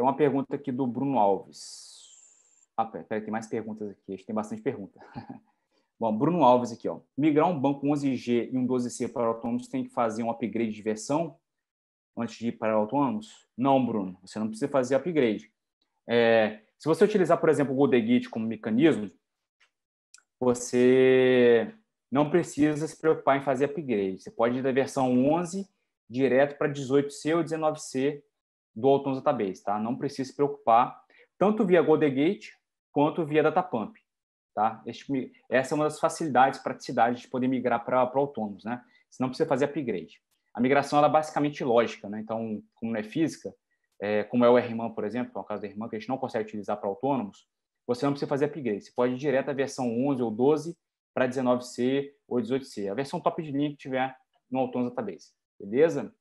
Tem uma pergunta aqui do Bruno Alves. Ah, peraí, tem mais perguntas aqui. Acho que tem bastante pergunta. Bom, Bruno Alves aqui, ó. Migrar um banco 11G e um 12C para autônomos tem que fazer um upgrade de versão antes de ir para autônomos? Não, Bruno. Você não precisa fazer upgrade. É, se você utilizar, por exemplo, o GoDegit como mecanismo, você não precisa se preocupar em fazer upgrade. Você pode ir da versão 11 direto para 18C ou 19C do Autons Database, tá? Não precisa se preocupar tanto via Gate quanto via Datapump, tá? Este, essa é uma das facilidades, praticidade de poder migrar para o Autonomous, né? Você não precisa fazer upgrade. A migração ela é basicamente lógica, né? Então, como não é física, é, como é o RMAN, por exemplo, no caso do RMAN, que a gente não consegue utilizar para autônomos, você não precisa fazer upgrade. Você pode ir direto à versão 11 ou 12 para 19C ou 18C. A versão top de linha que tiver no Autonomous Database, beleza?